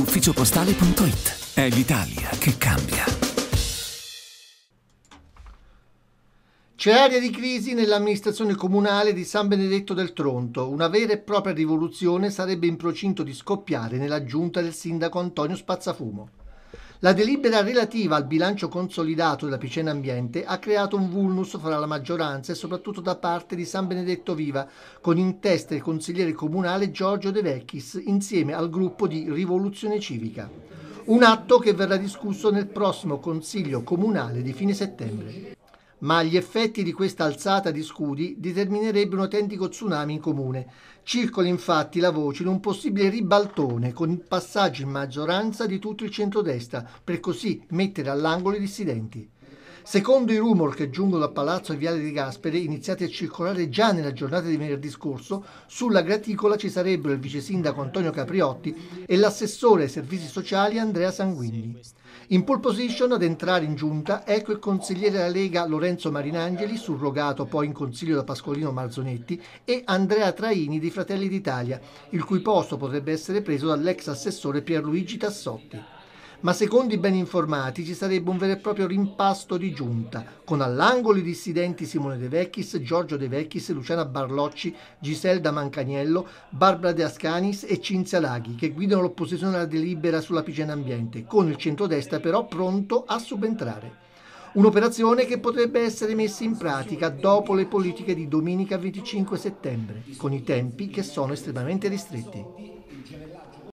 ufficiopostale.it. È l'Italia che cambia. C'è aria di crisi nell'amministrazione comunale di San Benedetto del Tronto. Una vera e propria rivoluzione sarebbe in procinto di scoppiare nella giunta del sindaco Antonio Spazzafumo. La delibera relativa al bilancio consolidato della Picena Ambiente ha creato un vulnus fra la maggioranza e soprattutto da parte di San Benedetto Viva, con in testa il consigliere comunale Giorgio De Vecchis insieme al gruppo di Rivoluzione Civica. Un atto che verrà discusso nel prossimo Consiglio Comunale di fine settembre ma gli effetti di questa alzata di scudi determinerebbe un autentico tsunami in comune. Circola infatti la voce di un possibile ribaltone con il passaggio in maggioranza di tutto il centrodestra per così mettere all'angolo i dissidenti. Secondo i rumor che giungono da Palazzo e Viale di Gasperi, iniziati a circolare già nella giornata di venerdì scorso, sulla graticola ci sarebbero il vice sindaco Antonio Capriotti e l'assessore ai servizi sociali Andrea Sanguigni. In pole position ad entrare in giunta, ecco il consigliere della Lega Lorenzo Marinangeli, surrogato poi in consiglio da Pascolino Marzonetti, e Andrea Traini di Fratelli d'Italia, il cui posto potrebbe essere preso dall'ex assessore Pierluigi Tassotti ma secondo i ben informati ci sarebbe un vero e proprio rimpasto di giunta, con all'angolo i dissidenti Simone De Vecchis, Giorgio De Vecchis, Luciana Barlocci, Giselda Mancaniello, Barbara De Ascanis e Cinzia Laghi, che guidano l'opposizione alla delibera sulla Pigena Ambiente, con il centrodestra però pronto a subentrare. Un'operazione che potrebbe essere messa in pratica dopo le politiche di domenica 25 settembre, con i tempi che sono estremamente ristretti.